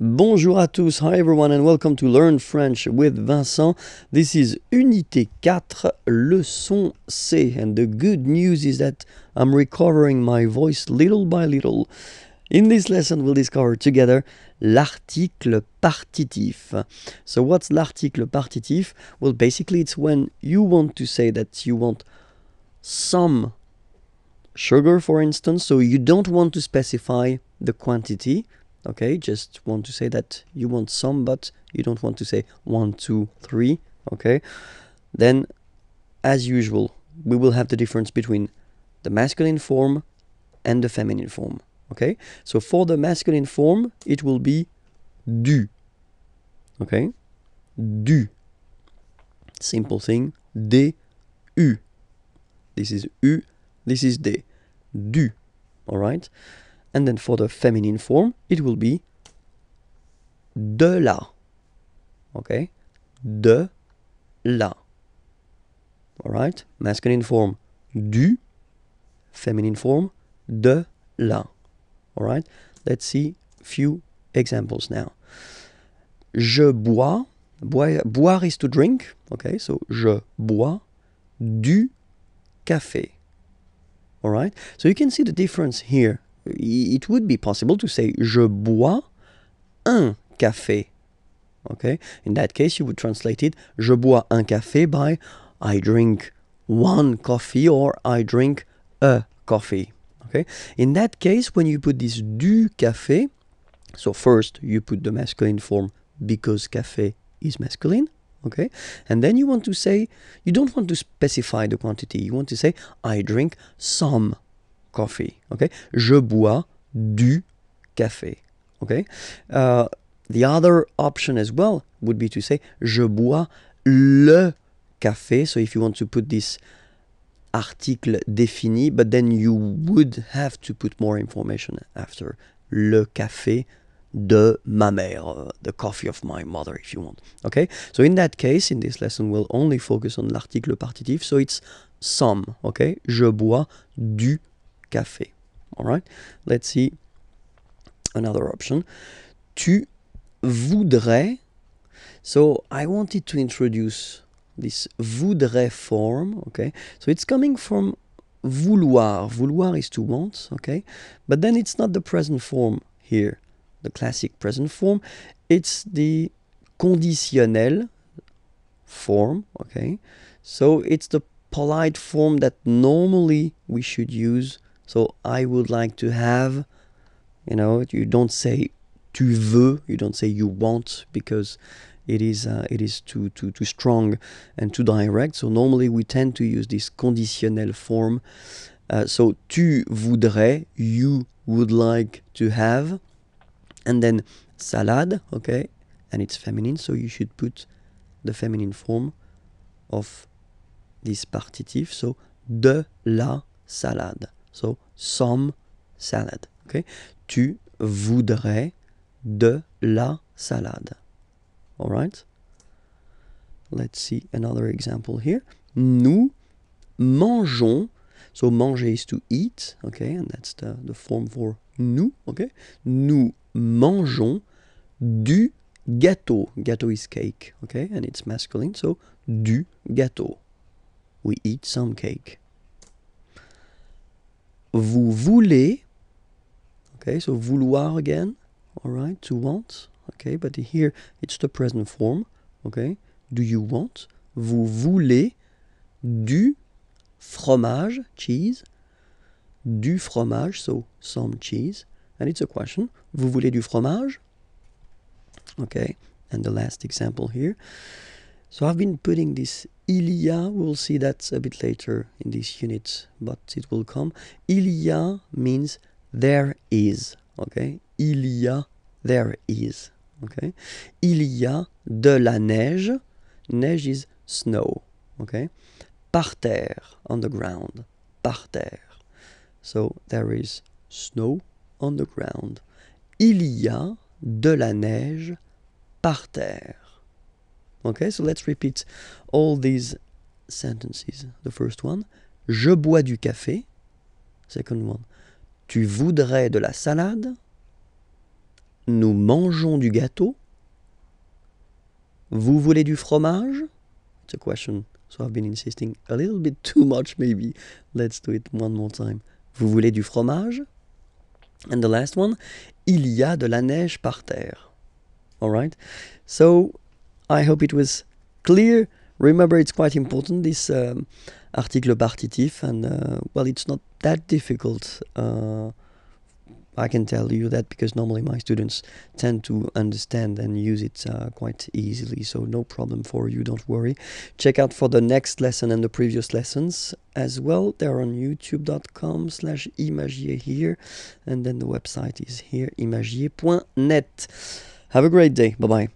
Bonjour à tous, hi everyone and welcome to Learn French with Vincent. This is Unité 4, Leçon C. And the good news is that I'm recovering my voice little by little. In this lesson, we'll discover together l'article partitif. So what's l'article partitif? Well, basically it's when you want to say that you want some sugar, for instance. So you don't want to specify the quantity, okay just want to say that you want some but you don't want to say one two three okay then as usual we will have the difference between the masculine form and the feminine form okay so for the masculine form it will be du okay du simple thing d u this is u this is d du all right and then for the feminine form, it will be de la. Okay? De la. Alright? Masculine form, du. Feminine form, de la. Alright? Let's see few examples now. Je bois. Boire, boire is to drink. Okay, so je bois du café. All right? So you can see the difference here it would be possible to say je bois un café. Okay? In that case, you would translate it je bois un café by I drink one coffee or I drink a coffee. Okay? In that case, when you put this du café, so first you put the masculine form because café is masculine, okay? And then you want to say, you don't want to specify the quantity, you want to say I drink some coffee. Okay, je bois du café. Okay, uh, the other option as well would be to say je bois le café. So if you want to put this article défini, but then you would have to put more information after le café de ma mère, uh, the coffee of my mother, if you want. Okay? So in that case, in this lesson, we'll only focus on l'article partitif, so it's some. Okay? Je bois du café. All right, let's see another option. Tu voudrais. So I wanted to introduce this voudrais form. Okay, so it's coming from vouloir. Vouloir is to want. Okay, but then it's not the present form here, the classic present form. It's the conditionnel form. Okay, so it's the polite form that normally we should use so I would like to have, you know, you don't say tu veux, you don't say you want because it is uh, it is too too too strong and too direct. So normally we tend to use this conditional form. Uh, so tu voudrais, you would like to have, and then salade, okay, and it's feminine, so you should put the feminine form of this partitive. So de la salade. So, some salad. Okay? Tu voudrais de la salade. All right? Let's see another example here. Nous mangeons. So manger is to eat, okay, and that's the, the form for nous, okay. Nous mangeons du gâteau. Gâteau is cake, okay, and it's masculine, so du gâteau. We eat some cake vous voulez, okay, so vouloir again, all right, to want, okay, but here it's the present form, okay, do you want, vous voulez du fromage, cheese, du fromage, so some cheese, and it's a question, vous voulez du fromage? Okay, and the last example here. So I've been putting this Ilia, we'll see that a bit later in this unit, but it will come. Ilia means there is, okay? Ilia, there is, okay? Ilia de la neige, neige is snow, okay? Par terre, on the ground, par terre. So there is snow on the ground. Il y a de la neige par terre. Okay, so let's repeat all these sentences. The first one, je bois du café. Second one, tu voudrais de la salade. Nous mangeons du gâteau. Vous voulez du fromage? It's a question, so I've been insisting a little bit too much maybe. Let's do it one more time. Vous voulez du fromage? And the last one, il y a de la neige par terre. Alright? So I hope it was clear. Remember, it's quite important this um, article partitif, and uh, well, it's not that difficult. Uh, I can tell you that because normally my students tend to understand and use it uh, quite easily, so no problem for you, don't worry. Check out for the next lesson and the previous lessons as well. They're on youtube.com slash imagier here, and then the website is here, imagier.net. Have a great day. Bye-bye.